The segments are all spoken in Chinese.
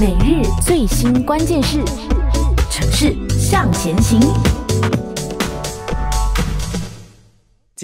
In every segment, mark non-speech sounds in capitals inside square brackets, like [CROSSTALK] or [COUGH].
每日最新关键是城市向前行。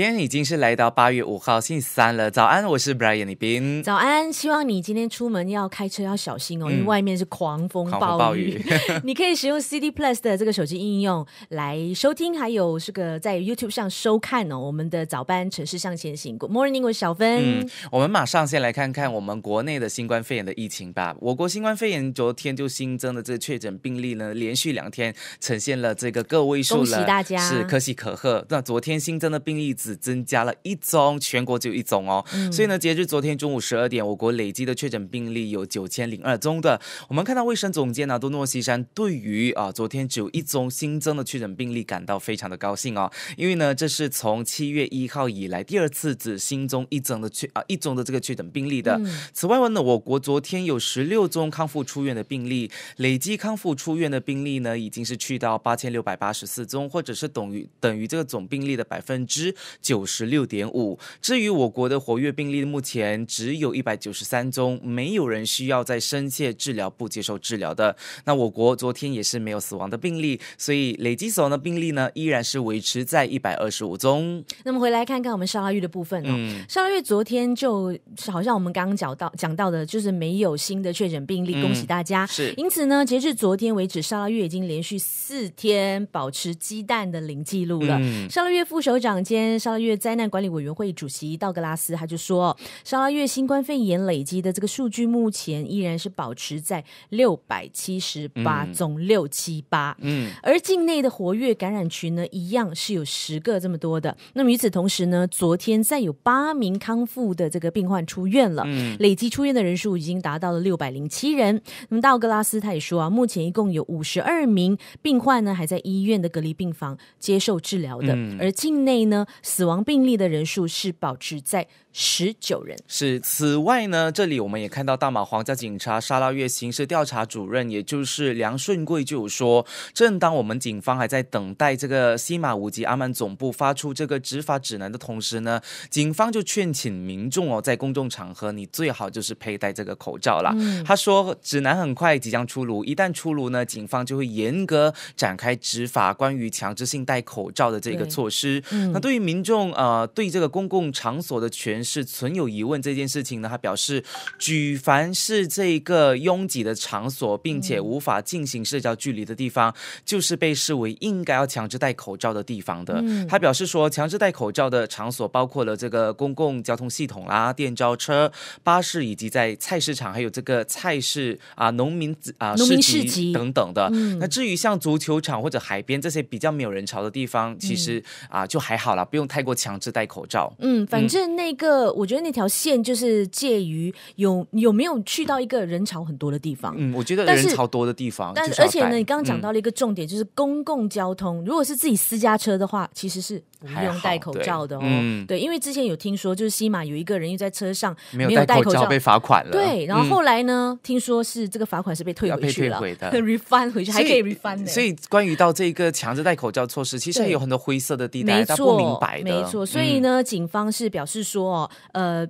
今天已经是来到八月五号星期三了，早安，我是 Brian 李斌。早安，希望你今天出门要开车要小心哦，因为外面是狂风暴雨。[LAUGHS] 你可以使用 CD Plus 的这个手机应用来收听，还有这个在 YouTube 上收看哦。我们的早班城市向前行，Morning，g o o d 我是小芬。嗯，我们马上先来看看我们国内的新冠肺炎的疫情吧。我国新冠肺炎昨天就新增的这个确诊病例呢，连续两天呈现了这个个位数，恭喜大家，是可喜可贺。那昨天新增的病例只增加了一宗，全国只有一宗哦。所以呢，截至昨天中午十二点，我国累计的确诊病例有九千零二宗的。我们看到卫生总监呢，多诺西山对于啊昨天只有一宗新增的确诊病例感到非常的高兴哦，因为呢这是从七月一号以来第二次只新增一宗的确啊一宗的这个确诊病例的。此外呢，我国昨天有十六宗康复出院的病例，累计康复出院的病例呢已经是去到八千六百八十四宗，或者是等于等于这个总病例的百分之。九十六点五。至于我国的活跃病例，目前只有一百九十三宗，没有人需要在深切治疗部接受治疗的。那我国昨天也是没有死亡的病例，所以累计死亡的病例呢，依然是维持在一百二十五宗。那么回来看看我们沙拉玉的部分哦。上个月昨天就是好像我们刚刚讲到讲到的，就是没有新的确诊病例，恭喜大家。是。因此呢，截至昨天为止，沙拉月已经连续四天保持鸡蛋的零记录了。嗯、上个月副首长兼沙拉月灾难管理委员会主席道格拉斯，他就说，沙拉月新冠肺炎累积的这个数据目前依然是保持在六百七十八总六七八，嗯，而境内的活跃感染群呢，一样是有十个这么多的。那么与此同时呢，昨天再有八名康复的这个病患出院了，嗯，累计出院的人数已经达到了六百零七人。那么道格拉斯他也说啊，目前一共有五十二名病患呢，还在医院的隔离病房接受治疗的，而境内呢。死亡病例的人数是保持在。十九人是。此外呢，这里我们也看到，大马皇家警察沙拉越刑事调查主任，也就是梁顺贵，就有说，正当我们警方还在等待这个西马五级阿曼总部发出这个执法指南的同时呢，警方就劝请民众哦，在公众场合，你最好就是佩戴这个口罩了。他说，指南很快即将出炉，一旦出炉呢，警方就会严格展开执法，关于强制性戴口罩的这个措施。那对于民众啊，对这个公共场所的权。是存有疑问这件事情呢？他表示，举凡是这个拥挤的场所，并且无法进行社交距离的地方，就是被视为应该要强制戴口罩的地方的。他表示说，强制戴口罩的场所包括了这个公共交通系统啦、电召车、巴士，以及在菜市场还有这个菜市啊、农民啊、市集等等的。那至于像足球场或者海边这些比较没有人潮的地方，其实啊就还好了，不用太过强制戴口罩。嗯，反正那个。呃，我觉得那条线就是介于有有没有去到一个人潮很多的地方。嗯，我觉得人潮多的地方，但而且呢，你刚刚讲到了一个重点，就是公共交通。如果是自己私家车的话，其实是不用戴口罩的哦。对，因为之前有听说，就是西马有一个人又在车上没有戴口罩被罚款了。对，然后后来呢，听说是这个罚款是被退回去了，[LAUGHS] refund 的回去还可以 refund。所以关于到这个强制戴口罩措施，其实有很多灰色的地带，他不明白的。没错，所以呢，警方是表示说。呃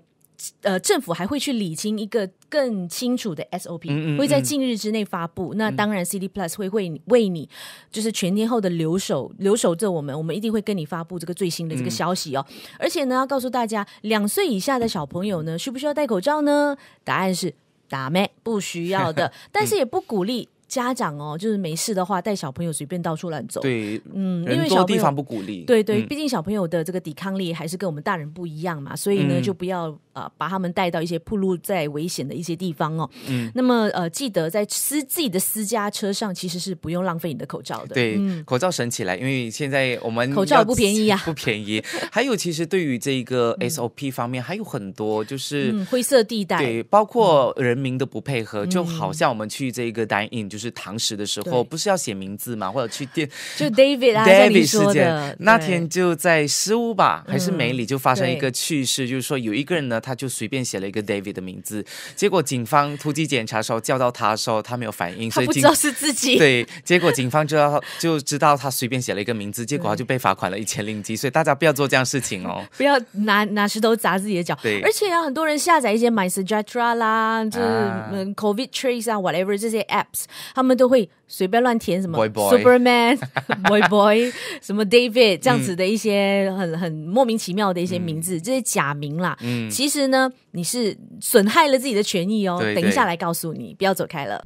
呃，政府还会去理清一个更清楚的 SOP，会在近日之内发布。那当然 c d Plus 会为为你就是全天候的留守留守着我们，我们一定会跟你发布这个最新的这个消息哦。而且呢，要告诉大家，两岁以下的小朋友呢，需不需要戴口罩呢？答案是：打麦不需要的，[LAUGHS] 但是也不鼓励。家长哦，就是没事的话，带小朋友随便到处乱走。对，嗯，因为小地方不鼓励。对对，毕竟小朋友的这个抵抗力还是跟我们大人不一样嘛，所以呢，就不要呃把他们带到一些暴露在危险的一些地方哦。嗯。那么呃，记得在私自己的私家车上，其实是不用浪费你的口罩的。对，口罩省起来，因为现在我们口罩不便宜啊，[LAUGHS] 不便宜。还有，其实对于这个 SOP 方面还有很多，就是灰色地带，对，包括人民的不配合，就好像我们去这个打印就。是唐食的时候，不是要写名字嘛？或者去店，[LAUGHS] 就 David 啊，d a v i d 事件那天就在失五吧，还是美里就发生一个趣事，就是说有一个人呢，他就随便写了一个 David 的名字，结果警方突击检查的时候叫到他的时候，他没有反应，所以不知道是自己对。结果警方知道就知道他随便写了一个名字，结果他就被罚款了一千零几，所以大家不要做这样事情哦，[LAUGHS] 不要拿拿石头砸自己的脚。对，而且有很多人下载一些 m y s a s t r a 啦，就是 COVID Trace 啊，whatever 这些 Apps。他们都会随便乱填什么 Superman [LAUGHS] boy boy 什么 David 这样子的一些很很莫名其妙的一些名字，这些假名啦，其实呢，你是损害了自己的权益哦。等一下来告诉你，不要走开了。